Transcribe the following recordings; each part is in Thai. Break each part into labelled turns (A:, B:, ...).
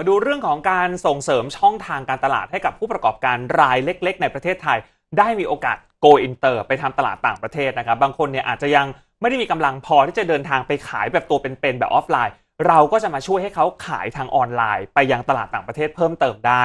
A: าดูเรื่องของการส่งเสริมช่องทางการตลาดให้กับผู้ประกอบการรายเล็ก ๆ ในประเทศไทย ได้มีโอกาส go inter ไปทำตลาดต่างประเทศนะครับบางคนเนี่ยอาจจะยังไม่ได้มีกำลังพอที่จะเดินทางไปขายแบบตัวเป็นๆแบบออฟไลน์เราก็จะมาช่วยให้เขาขายทางออนไลน์ ไปยังตลาดต่างประเทศเพิ่มเติมได้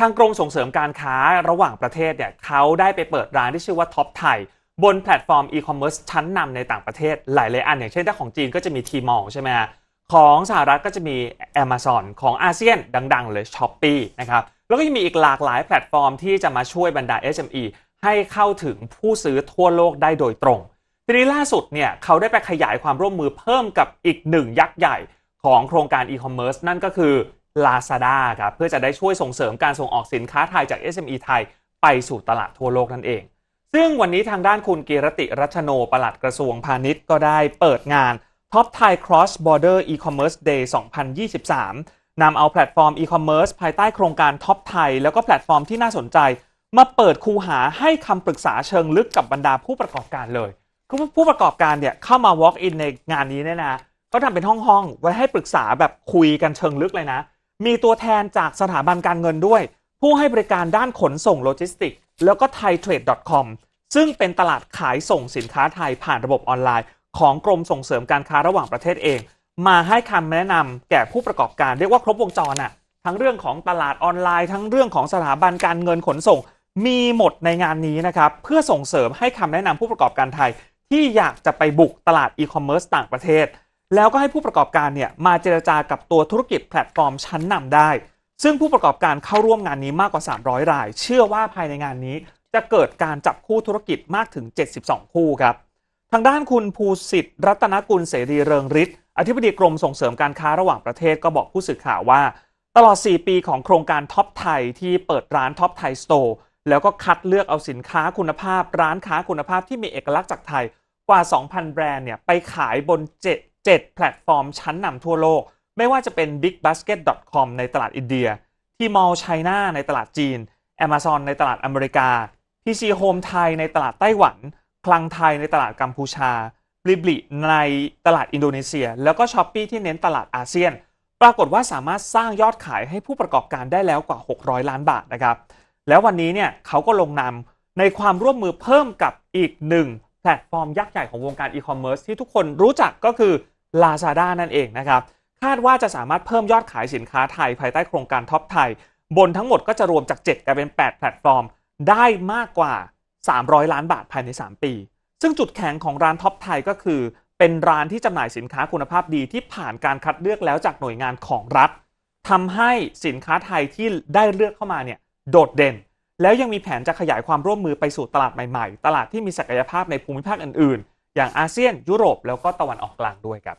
A: ทางกรมส่งเสริมการค้าระหว่างประเทศเนี่ยเขาได้ไปเปิดร้านที่ชื่อว่าท็อปไทยบนแพลตฟอร์มอีคอมเมิร์ซชั้นนำในต่างประเทศหลายๆอันอย่างเช่นถ้าของจีนก็จะมีทีมองใช่ไหมฮะของสหรัฐก็จะมี Amazon ของอาเซียนดังๆเลย s h o ป e e นะครับแล้วก็ยังมีอีกหลากหลายแพลตฟอร์มที่จะมาช่วยบรรดา SME ให้เข้าถึงผู้ซื้อทั่วโลกได้โดยตรงทีนี้ล่าสุดเนี่ย เขาได้ไปขยายความร่วมมือเพิ่มกับอีกหนึ่งยักษ์ใหญ่ของโครงการอีคอมเมิร์ซนั่นก็คือ Lazada ครับเพื่อจะได้ช่วยส่งเสริมการส่งออกสินค้าไทยจาก SME ไทย ไปสู่ตลาดทั่วโลกนั่นเอง ซึ่งวันนี้ทางด้านคุณกีรติรัชโนประหลัดกระทรวงพาณิชย์ก็ได้เปิดงานท็อปไทยครอสบอร์เดอร์อีคอมเมิร์ซเดย์2023 นำเอาแพลตฟอร์มอีคอมเมิร์ซภายใต้โครงการท็อปไทยแล้วก็แพลตฟอร์มที่น่าสนใจ มาเปิดคูหาให้คำปรึกษาเชิงลึกกับบรรดาผู้ประกอบการเลย คือผู้ประกอบการเนี่ยเข้ามา walk in ในงานนี้เนี่ยนะก็ทำเป็นห้องๆไว้ให้ปรึกษาแบบคุยกันเชิงลึกเลยนะ มีตัวแทนจากสถาบันการเงินด้วย ผู้ให้บริการด้านขนส่งโลจิสติกแล้วก็ t ท a i t r ดอท c o m ซึ่งเป็นตลาดขายส่งสินค้าไทยผ่านระบบออนไลน์ของกรมส่งเสริมการค้าระหว่างประเทศเอง มาให้คำแนะนำแก่ผู้ประกอบการเรียกว่าครบวงจรอ่ะทั้งเรื่องของตลาดออนไลน์ ทั้งเรื่องของสถาบันการเงินขนส่ง มีหมดในงานนี้ นะครับ เพื่อส่งเสริมให้คำแนะนำผู้ประกอบการไทย ที่อยากจะไปบุกตลาดอีคอมเมิร์ซต่างประเทศ แล้วก็ให้ผู้ประกอบการเนี่ยมาเจรจากับตัวธุรกิจแพลตฟอร์มชั้นนำได้ ซึ่งผู้ประกอบการเข้าร่วมงานนี้มากกว่า 300 ราย เชื่อว่าภายในงานนี้ จะเกิดการจับคู่ธุรกิจมากถึง 72 คู่ครับทางด้านคุณภูสิทธิ์รัตนกุลเสรีเริงฤทธิ์อธิบดีกรมส่งเสริมการค้าระหว่างประเทศก็บอกผู้สื่อข่าวว่า ตลอด 4 ปีของโครงการท็อปไทยที่เปิดร้านท็อปไทยสโตร์แล้วก็คัดเลือกเอาสินค้าคุณภาพ ร้านค้าคุณภาพที่มีเอกลักษณ์จากไทย กว่า 2,000 แบรนด์เนี่ยไปขายบน 7 7แพลตฟอร์ม ชั้นนำทั่วโลก ไม่ว่าจะเป็น bigbasket.com ในตลาดอินเดีย ที่มอลไชน่าในตลาดจีน Amazon ในตลาดอเมริกา PC Home ไทยในตลาดไต้หวันคลังไทยในตลาดกัมพูชาบริบริในตลาดอินโดนีเซีย แล้วก็ช้อปปีที่เน้นตลาดอาเซียน ปรากฏว่าสามารถสร้างยอดขายให้ผู้ประกอบการได้แล้วกว่า 600 ล้านบาทนะครับแล้ววันนี้เนี่ยเขาก็ลงนามในความร่วมมือเพิ่มกับอีกหนึ่งแพลตฟอร์มยักษ์ใหญ่ของวงการอีคอมเมิร์ซที่ทุกคนรู้จักก็คือ Lazada นั่นเองนะครับคาดว่าจะสามารถเพิ่มยอดขายสินค้าไทยภายใต้โครงการท็อปไทยบนทั้งหมดก็จะรวมจาก 7กลายเป็น 8แพลตฟอร์มได้มากกว่า300 ล้านบาทภายใน 3 ปี ซึ่งจุดแข็งของร้านท็อปไทยก็คือเป็นร้านที่จำหน่ายสินค้าคุณภาพดีที่ผ่านการคัดเลือกแล้วจากหน่วยงานของรัฐทำให้สินค้าไทยที่ได้เลือกเข้ามาเนี่ยโดดเด่น แล้วยังมีแผนจะขยายความร่วมมือไปสู่ตลาดใหม่ๆ ตลาดที่มีศักยภาพในภูมิภาคอื่นๆ อย่างอาเซียน ยุโรปแล้วก็ตะวันออกกลางด้วยครับ